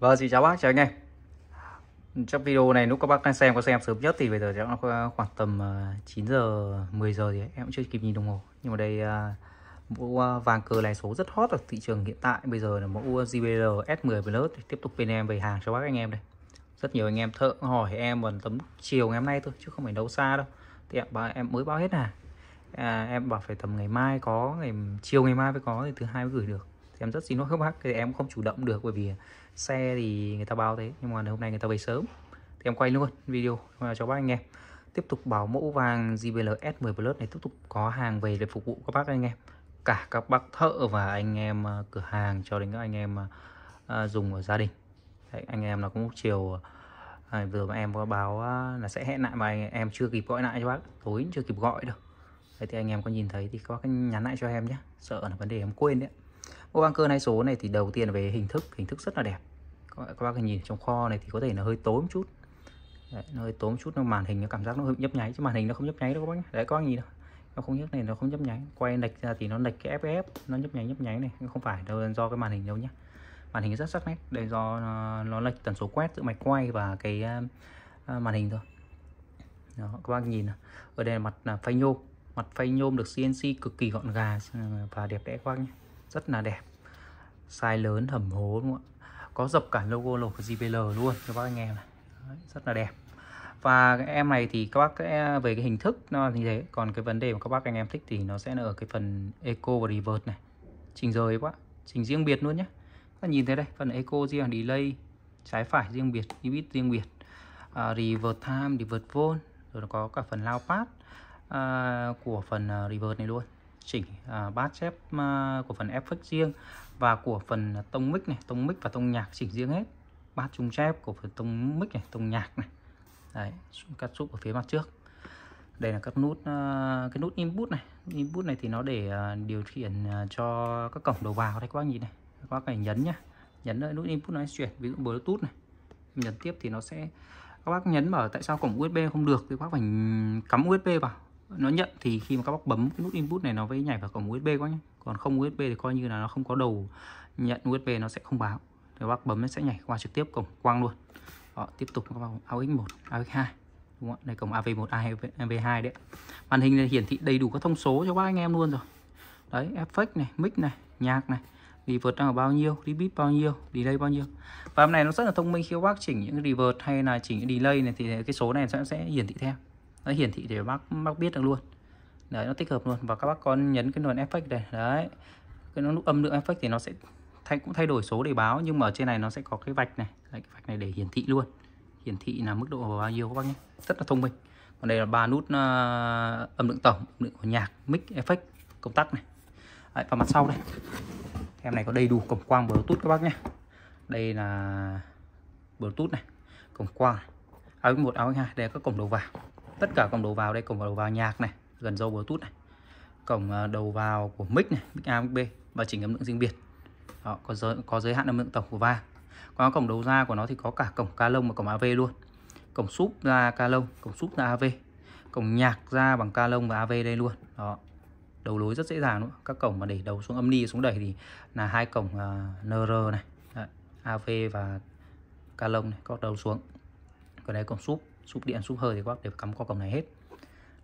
Vâng, xin chào bác, chào anh em Trong video này lúc các bác đang xem có xem sớm nhất thì bây giờ nó khoảng tầm 9 ờ, giờ, 10 giờ thì em cũng chưa kịp nhìn đồng hồ Nhưng mà đây ờ, mẫu ờ, vàng cờ này số rất hot ở thị trường hiện tại Bây giờ là mẫu JBL S10 Plus Tiếp tục bên em về hàng cho bác anh em đây Rất nhiều anh em thợ hỏi em vào tấm chiều ngày hôm nay thôi chứ không phải nấu xa đâu Thì em, em mới báo hết à. à Em bảo phải tầm ngày mai có, ngày chiều ngày mai mới có thì thứ hai mới gửi được thì em rất xin lỗi các bác thì em không chủ động được bởi vì xe thì người ta báo thế nhưng mà hôm nay người ta về sớm thì em quay luôn video cho bác anh em tiếp tục bảo mẫu vàng JBL S10 Plus này tiếp tục có hàng về để phục vụ các bác anh em cả các bác thợ và anh em à, cửa hàng cho đến các anh em à, à, dùng ở gia đình Đấy, anh em là cũng chiều à, vừa mà em có báo là sẽ hẹn lại mà anh em chưa kịp gọi lại cho bác tối chưa kịp gọi được Đấy, thì anh em có nhìn thấy thì có cái nhắn lại cho em nhé sợ là vấn đề em quên đấy ô băng cơ này số này thì đầu tiên về hình thức hình thức rất là đẹp các bác nhìn trong kho này thì có thể là hơi tối một chút đấy, nó hơi tối một chút nó màn hình nó cảm giác nó hơi nhấp nháy chứ màn hình nó không nhấp nháy đâu các bác đấy các bác nhìn nó không nhấp này nó không nhấp nháy quay lệch ra thì nó lệch cái fps nó nhấp nháy nhấp nháy này không phải đâu do cái màn hình đâu nhá màn hình rất sắc nét đây do nó, nó lệch tần số quét giữa mạch quay và cái uh, màn hình thôi đó, các bác nhìn ở đây là mặt à, phay nhôm mặt phay nhôm được CNC cực kỳ gọn gà à, và đẹp đẽ các bác nhé rất là đẹp size lớn hầm hố đúng không ạ có dập cả logo lột của JBL luôn cho các anh em này Đấy, rất là đẹp và cái em này thì các bác về cái hình thức nó như thế còn cái vấn đề mà các bác anh em thích thì nó sẽ là ở cái phần eco và revert này trình rời quá trình riêng biệt luôn nhé các bạn nhìn thấy đây phần eco riêng delay trái phải riêng biệt limit riêng biệt à, revert time revert volt rồi nó có cả phần lao pass à, của phần à, revert này luôn chỉnh à, bát xếp à, của phần effect riêng và của phần tông mic này tông mic và tông nhạc chỉnh riêng hết bát trung xếp của phần tông mic này tông nhạc này đấy cắt súp ở phía mặt trước đây là các nút à, cái nút input này input này thì nó để à, điều khiển cho các cổng đầu vào đây các bác nhìn này các bác phải nhấn nhá nhấn lại nút input nó chuyển ví dụ bluetooth này nhấn tiếp thì nó sẽ các bác nhấn vào tại sao cổng usb không được thì các bác phải cắm usb vào nó nhận thì khi mà các bác bấm cái nút input này nó mới nhảy vào cổng USB quá nhé còn không USB thì coi như là nó không có đầu nhận USB nó sẽ không báo thì bác bấm nó sẽ nhảy qua trực tiếp cổng quang luôn đó, tiếp tục các bác AUX1 AUX2 đúng không? đây cổng AV1 AV2 đấy màn hình này hiển thị đầy đủ các thông số cho các anh em luôn rồi đấy effect này mic này nhạc này reverb đang ở bao nhiêu, repeat bao nhiêu, delay bao nhiêu. Và hôm này nó rất là thông minh khi các bác chỉnh những reverb hay là chỉnh những delay này thì cái số này sẽ, sẽ hiển thị theo nó hiển thị để bác bác biết được luôn đấy nó tích hợp luôn và các bác con nhấn cái nút effect đây đấy cái nút âm lượng effect thì nó sẽ thay cũng thay đổi số để báo nhưng mà ở trên này nó sẽ có cái vạch này đấy, cái vạch này để hiển thị luôn hiển thị là mức độ bao nhiêu các bác nhé rất là thông minh còn đây là ba nút uh, âm lượng tổng âm lượng của nhạc mic effect công tắc này đấy, và mặt sau đây em này có đầy đủ cổng quang bluetooth các bác nhé đây là bluetooth này cổng quang áo một áo hai đây là các cổng đầu vào tất cả cổng đầu vào đây cổng đầu vào nhạc này gần dâu bluetooth này cổng à, đầu vào của mic này mic A mic B và chỉnh âm lượng riêng biệt đó, có giới có giới hạn âm lượng tổng của va qua cổng đầu ra của nó thì có cả cổng ca lông và cổng AV luôn cổng súp ra ca lông cổng súp ra AV cổng nhạc ra bằng ca lông và AV đây luôn đó đầu lối rất dễ dàng luôn các cổng mà để đầu xuống âm ni xuống đẩy thì là hai cổng uh, à, NR này Đấy, AV và ca lông này có đầu xuống còn đây cổng súp sụp điện sụp hơi thì các bác đều cắm qua cổng này hết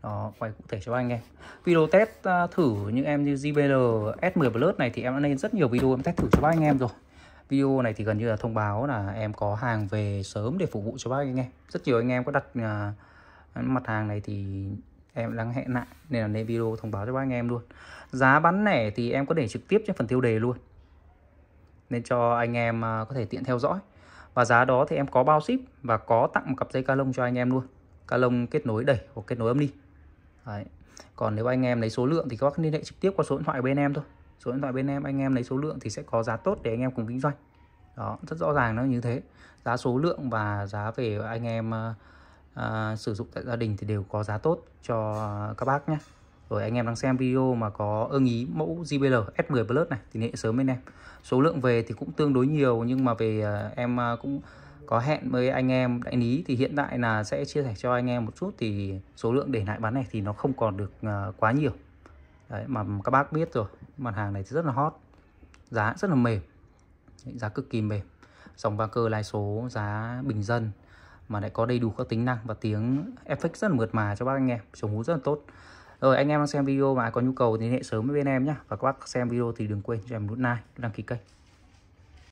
đó quay cụ thể cho anh em video test à, thử những em như JBL S10 Plus này thì em đã lên rất nhiều video em test thử cho bác anh em rồi video này thì gần như là thông báo là em có hàng về sớm để phục vụ cho bác anh em rất nhiều anh em có đặt à, mặt hàng này thì em đang hẹn lại nên là lên video thông báo cho bác anh em luôn giá bán lẻ thì em có để trực tiếp trên phần tiêu đề luôn nên cho anh em à, có thể tiện theo dõi và giá đó thì em có bao ship và có tặng một cặp dây ca lông cho anh em luôn ca lông kết nối đẩy hoặc kết nối âm đi Đấy. còn nếu anh em lấy số lượng thì các bác liên hệ trực tiếp qua số điện thoại bên em thôi số điện thoại bên em anh em lấy số lượng thì sẽ có giá tốt để anh em cùng kinh doanh đó rất rõ ràng nó như thế giá số lượng và giá về anh em uh, à, sử dụng tại gia đình thì đều có giá tốt cho các bác nhé rồi anh em đang xem video mà có ưng ý mẫu JBL S10 Plus này thì hệ sớm bên em số lượng về thì cũng tương đối nhiều nhưng mà về à, em à, cũng có hẹn với anh em đại lý thì hiện tại là sẽ chia sẻ cho anh em một chút thì số lượng để lại bán này thì nó không còn được à, quá nhiều Đấy, mà các bác biết rồi mặt hàng này thì rất là hot giá rất là mềm giá cực kỳ mềm dòng va cơ lái số giá bình dân mà lại có đầy đủ các tính năng và tiếng effect rất là mượt mà cho bác anh em chống hú rất là tốt rồi anh em đang xem video mà có nhu cầu thì liên hệ sớm với bên em nhé và các bác xem video thì đừng quên cho em nút like đăng ký kênh